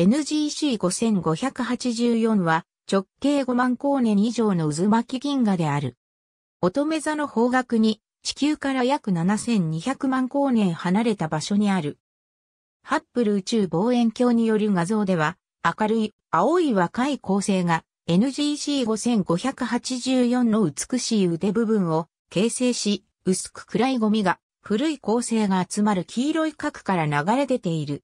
NGC5584 は直径5万光年以上の渦巻き銀河である。乙女座の方角に地球から約7200万光年離れた場所にある。ハッブル宇宙望遠鏡による画像では明るい青い若い恒星が NGC5584 の美しい腕部分を形成し薄く暗いゴミが古い恒星が集まる黄色い核から流れ出ている。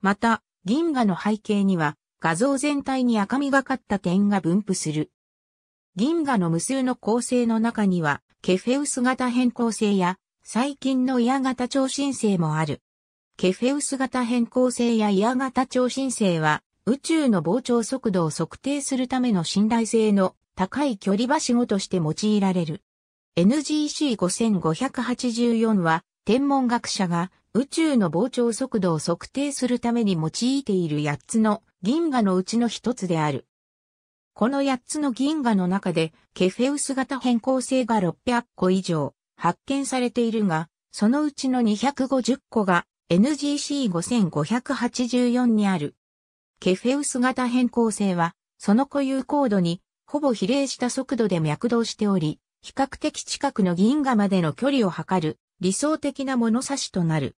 また、銀河の背景には画像全体に赤みがかった点が分布する。銀河の無数の構成の中には、ケフェウス型変更性や、最近のイヤ型超新星もある。ケフェウス型変更性やイヤ型超新星は、宇宙の膨張速度を測定するための信頼性の高い距離場しごとして用いられる。NGC5584 は、天文学者が宇宙の膨張速度を測定するために用いている8つの銀河のうちの一つである。この8つの銀河の中で、ケフェウス型変更性が600個以上発見されているが、そのうちの250個が NGC5584 にある。ケフェウス型変更性は、その固有高度に、ほぼ比例した速度で脈動しており、比較的近くの銀河までの距離を測る理想的な物差しとなる。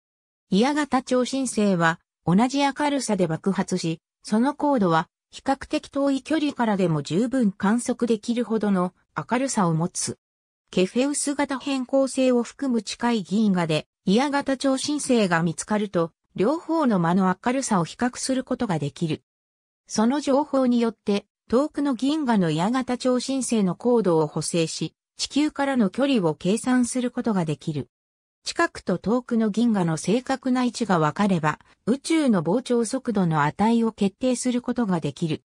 嫌型超新星は同じ明るさで爆発し、その高度は比較的遠い距離からでも十分観測できるほどの明るさを持つ。ケフェウス型変更性を含む近い銀河で、嫌型超新星が見つかると、両方の間の明るさを比較することができる。その情報によって、遠くの銀河のヤ型超新星の高度を補正し、地球からの距離を計算することができる。近くと遠くの銀河の正確な位置が分かれば、宇宙の膨張速度の値を決定することができる。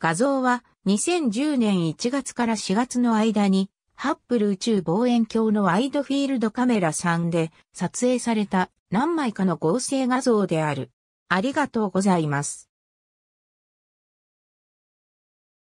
画像は2010年1月から4月の間に、ハッブル宇宙望遠鏡のワイドフィールドカメラ3で撮影された何枚かの合成画像である。ありがとうございます。